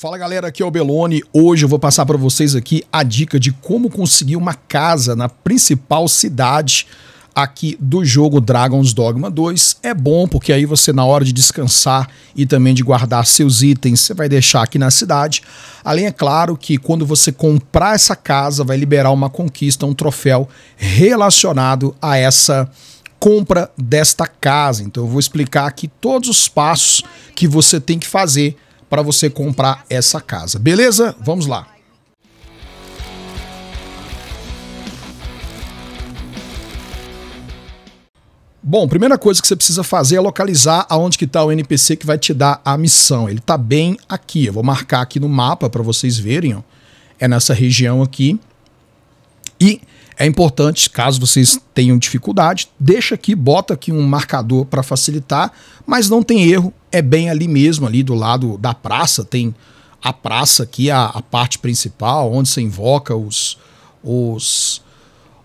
Fala galera, aqui é o Belone. Hoje eu vou passar para vocês aqui a dica de como conseguir uma casa na principal cidade aqui do jogo Dragon's Dogma 2. É bom porque aí você na hora de descansar e também de guardar seus itens, você vai deixar aqui na cidade. Além é claro que quando você comprar essa casa, vai liberar uma conquista, um troféu relacionado a essa compra desta casa. Então eu vou explicar aqui todos os passos que você tem que fazer para você comprar essa casa. Beleza? Vamos lá. Bom, primeira coisa que você precisa fazer é localizar aonde que está o NPC que vai te dar a missão. Ele está bem aqui. Eu vou marcar aqui no mapa para vocês verem. Ó. É nessa região aqui. E é importante, caso vocês tenham dificuldade, deixa aqui, bota aqui um marcador para facilitar, mas não tem erro é bem ali mesmo, ali do lado da praça, tem a praça aqui, a, a parte principal, onde você invoca os, os,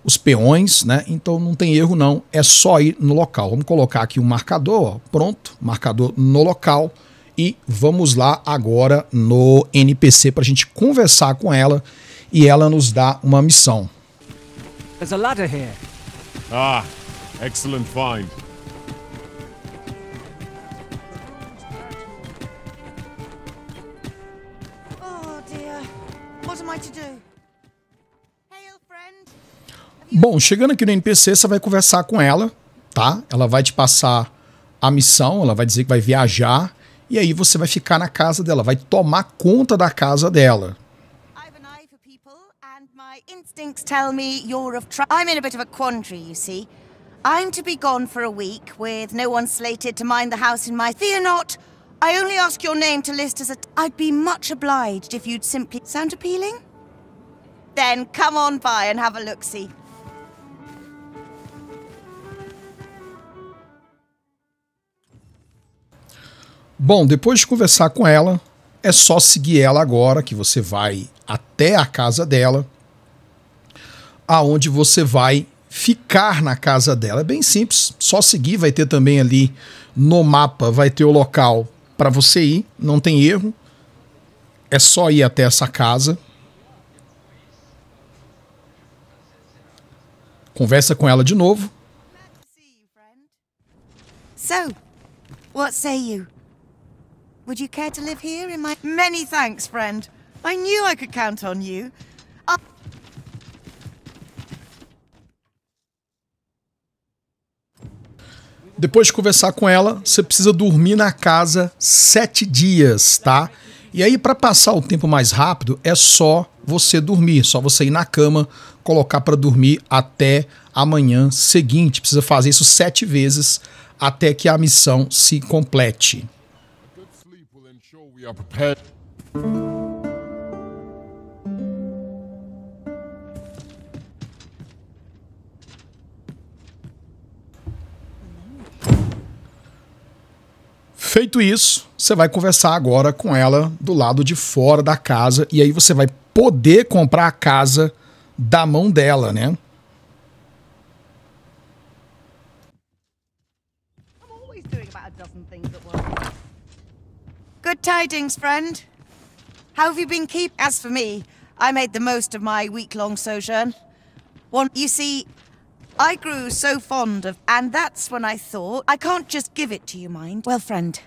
os peões, né? Então não tem erro não, é só ir no local. Vamos colocar aqui um marcador, ó, pronto, marcador no local e vamos lá agora no NPC para a gente conversar com ela e ela nos dá uma missão. There's a ladder here. Ah, excellent find. Bom, chegando aqui no NPC, você vai conversar com ela, tá? Ela vai te passar a missão, ela vai dizer que vai viajar, e aí você vai ficar na casa dela, vai tomar conta da casa dela. Instincts tell me you're of trouble. I'm in a bit of a quandary, you see. I'm to be gone for a week with no one slated to mind the house in my. Fear not, I only ask your name to list as a... I'd be much obliged if you'd simply... Sound appealing? Then come on by and have a look-see. Bom, depois de conversar com ela, é só seguir ela agora, que você vai até a casa dela, aonde você vai ficar na casa dela. É bem simples, só seguir, vai ter também ali no mapa, vai ter o local para você ir, não tem erro. É só ir até essa casa. Conversa com ela de novo. So, what say you? Would you care to live here in my Many thanks, friend. I knew I could count on you. Depois de conversar com ela, você precisa dormir na casa sete dias, tá? E aí, para passar o tempo mais rápido, é só você dormir, só você ir na cama, colocar para dormir até amanhã seguinte. Precisa fazer isso sete vezes até que a missão se complete. Feito isso, você vai conversar agora com ela do lado de fora da casa e aí você vai poder comprar a casa da mão dela, né? Good tidings, friend. How have you been keep? As for me, I made the most of my week-long sojourn. One, you see, I grew so fond of, and that's when I thought, I can't just give it to you, mind. Well, friend,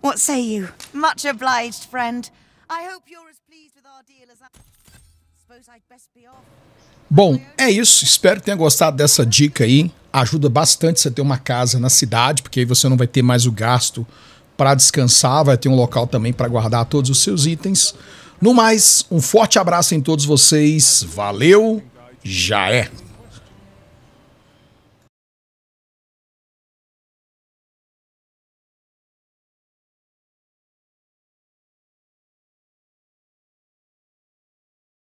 what say you? Much obliged, friend. I hope you're as pleased with our deal as I... Suppose I'd best be off. Bom, é isso. Espero que tenha gostado dessa dica aí. Ajuda bastante você ter uma casa na cidade, porque aí você não vai ter mais o gasto para descansar, vai ter um local também para guardar todos os seus itens. No mais, um forte abraço em todos vocês. Valeu, já é.